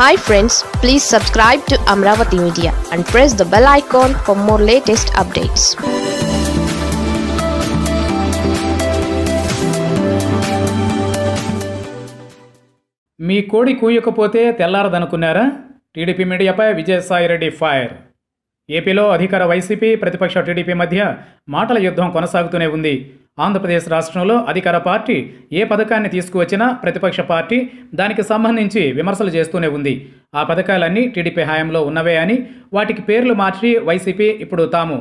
hi friends please subscribe to Amaravati media and press the bell icon for more latest updates మీ కోడి కూయకపోతే తెల్లారదనుకున్నారా TDP మీడియాపై Vijayasai Reddy fire ఏపీలో అధికార వైసీపీ ప్రతిపక్ష టీడీపీ మధ్య మాటల యుద్ధం కొనసాగుతూనే ఉంది ఆంధ్రప్రదేశ్ రాష్ట్రంలో అధికార పార్టీ ఏ పథకాన్ని తీసుకువచ్చినా ప్రతిపక్ష పార్టీ దానికి సంబంధించి విమర్శలు చేస్తూనే ఉంది ఆ పథకాలన్నీ టీడీపీ హయాంలో ఉన్నవే అని వాటికి పేర్లు మార్చి వైసీపీ ఇప్పుడు తాము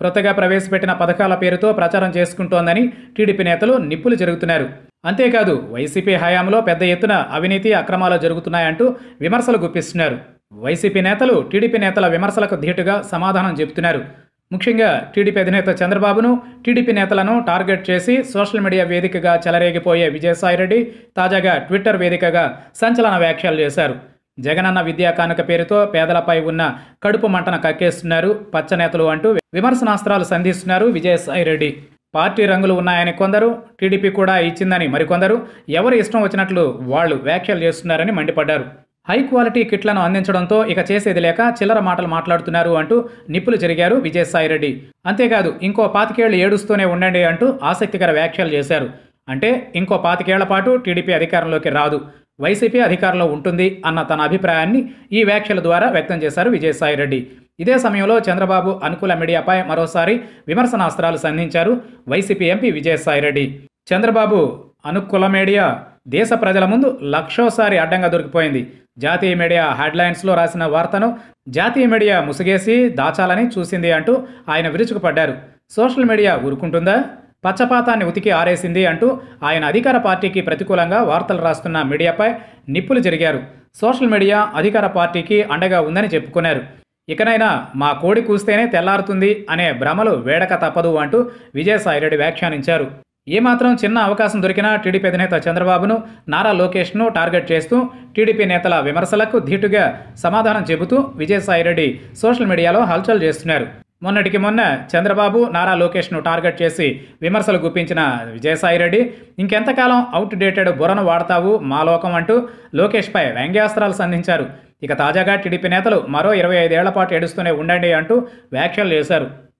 క్రొత్తగా ప్రవేశపెట్టిన పథకాల పేరుతో ప్రచారం చేసుకుంటోందని టీడీపీ నేతలు నిప్పులు జరుగుతున్నారు అంతేకాదు వైసీపీ హయాంలో పెద్ద ఎత్తున అవినీతి అక్రమాలు జరుగుతున్నాయంటూ విమర్శలు గుప్పిస్తున్నారు వైసీపీ నేతలు టీడీపీ నేతల విమర్శలకు ధీటుగా సమాధానం చెబుతున్నారు ముఖ్యంగా టీడీపీ అధినేత చంద్రబాబును టీడీపీ నేతలను టార్గెట్ చేసి సోషల్ మీడియా వేదికగా చెలరేగిపోయే విజయసాయిరెడ్డి తాజాగా ట్విట్టర్ వేదికగా సంచలన వ్యాఖ్యలు చేశారు జగనన్న విద్యా కానుక పేరుతో పేదలపై ఉన్న కడుపు మంటన కక్కేస్తున్నారు పచ్చనేతలు అంటూ విమర్శనాస్త్రాలు సంధిస్తున్నారు విజయసాయిరెడ్డి పార్టీ రంగులు ఉన్నాయని కొందరు టీడీపీ కూడా ఇచ్చిందని మరికొందరు ఎవరు ఇష్టం వచ్చినట్లు వాళ్ళు వ్యాఖ్యలు చేస్తున్నారని మండిపడ్డారు హై క్వాలిటీ కిట్లను అందించడంతో ఇక చేసేది లేక చిల్లర మాటలు మాట్లాడుతున్నారు అంటూ నిప్పులు జరిగారు విజయసాయిరెడ్డి అంతేకాదు ఇంకో పాతికేళ్లు ఏడుస్తూనే ఉండండి అంటూ ఆసక్తికర వ్యాఖ్యలు చేశారు అంటే ఇంకో పాతికేళ్ల పాటు టీడీపీ అధికారంలోకి రాదు వైసీపీ అధికారంలో ఉంటుంది అన్న తన అభిప్రాయాన్ని ఈ వ్యాఖ్యల ద్వారా వ్యక్తం చేశారు విజయసాయిరెడ్డి ఇదే సమయంలో చంద్రబాబు అనుకూల మీడియాపై మరోసారి విమర్శనాస్త్రాలు సంధించారు వైసీపీ ఎంపీ విజయసాయిరెడ్డి చంద్రబాబు అనుకూల మీడియా దేశ ప్రజల ముందు లక్షోసారి అడ్డంగా దొరికిపోయింది జాతీయ మీడియా హెడ్లైన్స్లో రాసిన వార్తను జాతీయ మీడియా ముసుగేసి దాచాలని చూసింది అంటూ ఆయన విరుచుకుపడ్డారు సోషల్ మీడియా ఊరుకుంటుందా పచ్చపాతాన్ని ఉతికి ఆరేసింది అంటూ ఆయన అధికార పార్టీకి ప్రతికూలంగా వార్తలు రాస్తున్న మీడియాపై నిప్పులు జరిగారు సోషల్ మీడియా అధికార పార్టీకి అండగా ఉందని చెప్పుకున్నారు ఇకనైనా మా కోడి కూస్తేనే తెల్లారుతుంది అనే భ్రమలు వేడక తప్పదు అంటూ విజయసాయిరెడ్డి వ్యాఖ్యానించారు ఏమాత్రం చిన్న అవకాశం దొరికినా టీడీపీ అధినేత చంద్రబాబును నారా లోకేష్ను టార్గెట్ చేస్తూ టీడీపీ నేతల విమర్శలకు ధీటుగా సమాధానం చెబుతూ విజయసాయిరెడ్డి సోషల్ మీడియాలో హల్చల్ చేస్తున్నారు మొన్నటికి మొన్న చంద్రబాబు నారా లోకేష్ను టార్గెట్ చేసి విమర్శలు గుప్పించిన విజయసాయిరెడ్డి ఇంకెంతకాలం అవుట్ డేటెడ్ బుర్రను వాడతావు మా లోకం అంటూ లోకేష్పై వ్యంగ్యాస్త్రాలు సంధించారు ఇక తాజాగా టీడీపీ నేతలు మరో ఇరవై ఐదేళ్ల పాటు ఏడుస్తూనే ఉండండి అంటూ వ్యాఖ్యలు చేశారు